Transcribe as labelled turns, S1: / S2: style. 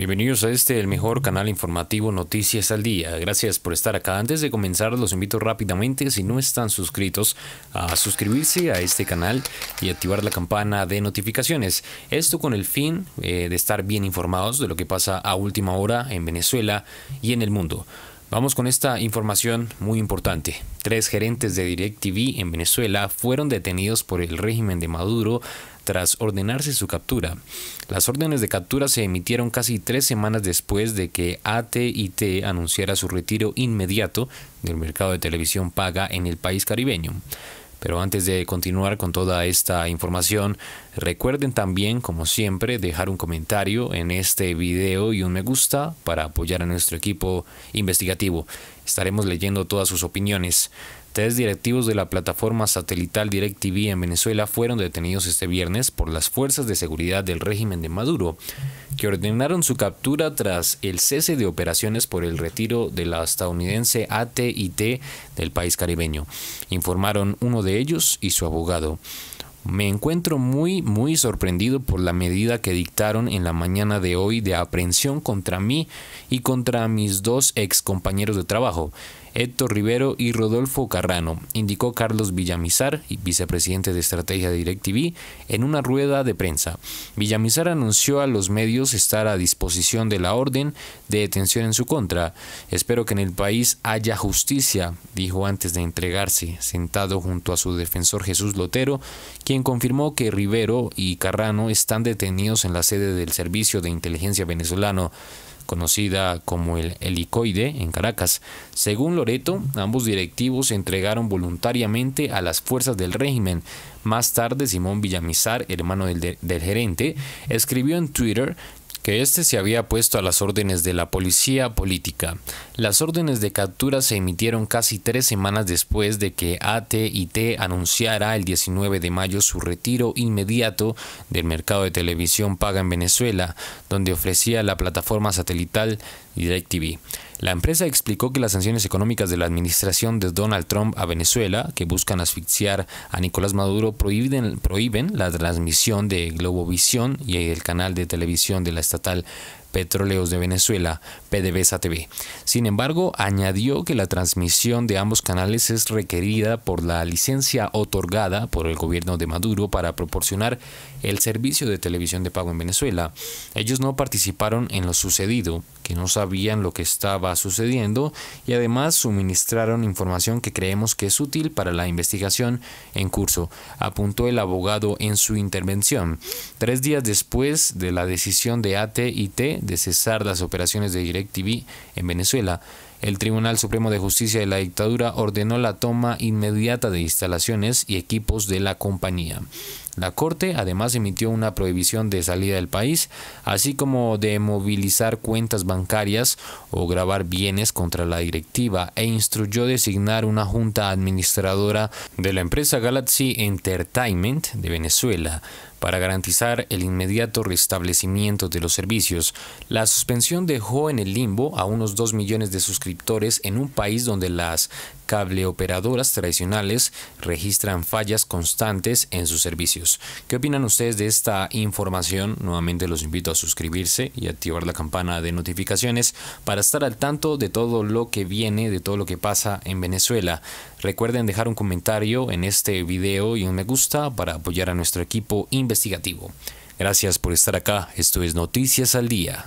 S1: Bienvenidos a este, el mejor canal informativo Noticias al Día. Gracias por estar acá. Antes de comenzar, los invito rápidamente, si no están suscritos, a suscribirse a este canal y activar la campana de notificaciones. Esto con el fin eh, de estar bien informados de lo que pasa a última hora en Venezuela y en el mundo. Vamos con esta información muy importante. Tres gerentes de DirecTV en Venezuela fueron detenidos por el régimen de Maduro tras ordenarse su captura. Las órdenes de captura se emitieron casi tres semanas después de que AT&T anunciara su retiro inmediato del mercado de televisión paga en el país caribeño. Pero antes de continuar con toda esta información, recuerden también, como siempre, dejar un comentario en este video y un me gusta para apoyar a nuestro equipo investigativo. Estaremos leyendo todas sus opiniones. Tres directivos de la plataforma satelital DirecTV en Venezuela fueron detenidos este viernes por las fuerzas de seguridad del régimen de Maduro que ordenaron su captura tras el cese de operaciones por el retiro de la estadounidense AT&T del país caribeño, informaron uno de ellos y su abogado. Me encuentro muy, muy sorprendido por la medida que dictaron en la mañana de hoy de aprehensión contra mí y contra mis dos ex compañeros de trabajo. Héctor Rivero y Rodolfo Carrano, indicó Carlos Villamizar, vicepresidente de estrategia de DirecTV, en una rueda de prensa. Villamizar anunció a los medios estar a disposición de la orden de detención en su contra. Espero que en el país haya justicia, dijo antes de entregarse, sentado junto a su defensor Jesús Lotero, quien confirmó que Rivero y Carrano están detenidos en la sede del Servicio de Inteligencia Venezolano conocida como el helicoide, en Caracas. Según Loreto, ambos directivos se entregaron voluntariamente a las fuerzas del régimen. Más tarde, Simón Villamizar, hermano del, del gerente, escribió en Twitter que este se había puesto a las órdenes de la policía política. Las órdenes de captura se emitieron casi tres semanas después de que AT&T anunciara el 19 de mayo su retiro inmediato del mercado de televisión paga en Venezuela, donde ofrecía la plataforma satelital DirecTV. La empresa explicó que las sanciones económicas de la administración de Donald Trump a Venezuela, que buscan asfixiar a Nicolás Maduro, prohíben, la transmisión de Globovisión y el canal de televisión de la estatal Petróleos de Venezuela, PDVSA TV. Sin embargo, añadió que la transmisión de ambos canales es requerida por la licencia otorgada por el gobierno de Maduro para proporcionar el servicio de televisión de pago en Venezuela. Ellos no participaron en lo sucedido, que no sabían lo que estaba sucediendo y además suministraron información que creemos que es útil para la investigación en curso, apuntó el abogado en su intervención. Tres días después de la decisión de AT&T de cesar las operaciones de DirecTV en Venezuela, el Tribunal Supremo de Justicia de la dictadura ordenó la toma inmediata de instalaciones y equipos de la compañía. La Corte además emitió una prohibición de salida del país, así como de movilizar cuentas bancarias o grabar bienes contra la directiva e instruyó designar una junta administradora de la empresa Galaxy Entertainment de Venezuela para garantizar el inmediato restablecimiento de los servicios. La suspensión dejó en el limbo a unos 2 millones de suscriptores en un país donde las cable operadoras tradicionales registran fallas constantes en sus servicios. ¿Qué opinan ustedes de esta información? Nuevamente los invito a suscribirse y activar la campana de notificaciones para estar al tanto de todo lo que viene, de todo lo que pasa en Venezuela. Recuerden dejar un comentario en este video y un me gusta para apoyar a nuestro equipo investigativo. Gracias por estar acá. Esto es Noticias al Día.